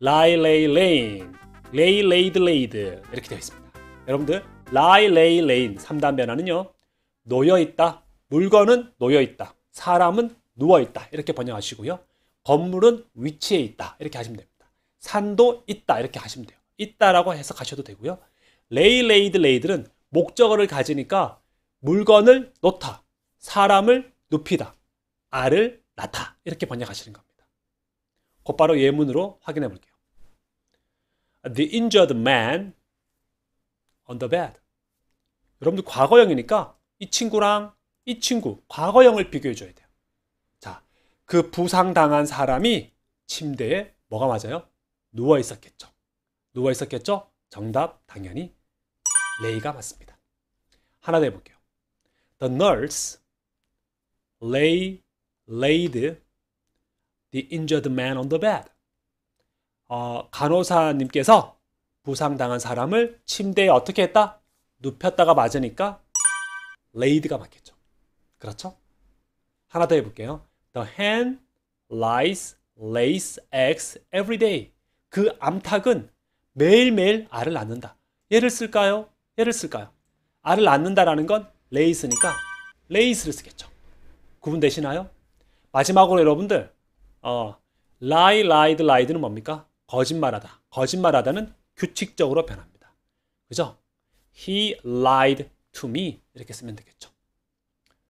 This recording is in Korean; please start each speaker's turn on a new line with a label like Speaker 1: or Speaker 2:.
Speaker 1: 라일레일레인, 레일레이드레이드 이렇게 되어 있습니다. 여러분들 라일레일레인 3단 변화는요. 놓여있다, 물건은 놓여있다, 사람은 누워있다 이렇게 번역하시고요. 건물은 위치에 있다 이렇게 하시면 됩니다. 산도 있다 이렇게 하시면 돼요. 있다라고 해석하셔도 되고요. 레일레이드레이드는 목적어를 가지니까 물건을 놓다, 사람을 눕히다, 알을 낳다 이렇게 번역하시는 겁니다. 곧바로 예문으로 확인해 볼게요. The injured man on the bed. 여러분들 과거형이니까 이 친구랑 이 친구 과거형을 비교해 줘야 돼요. 자, 그 부상당한 사람이 침대에 뭐가 맞아요? 누워 있었겠죠. 누워 있었겠죠? 정답 당연히 레이가 맞습니다. 하나 더 해볼게요. The nurse lay laid the injured man on the bed. 어, 간호사님께서 부상당한 사람을 침대에 어떻게 했다? 눕혔다가 맞으니까 laid가 맞겠죠. 그렇죠? 하나 더 해볼게요. The hen lies lays eggs every day. 그 암탉은 매일매일 알을 낳는다. 얘를 쓸까요? 얘를 쓸까요? 알을 낳는다라는 건 lays니까 lays를 쓰겠죠. 구분 되시나요? 마지막으로 여러분들 어, lie, lied, lied는 뭡니까? 거짓말하다. 거짓말하다는 규칙적으로 변합니다. 그죠? He lied to me 이렇게 쓰면 되겠죠.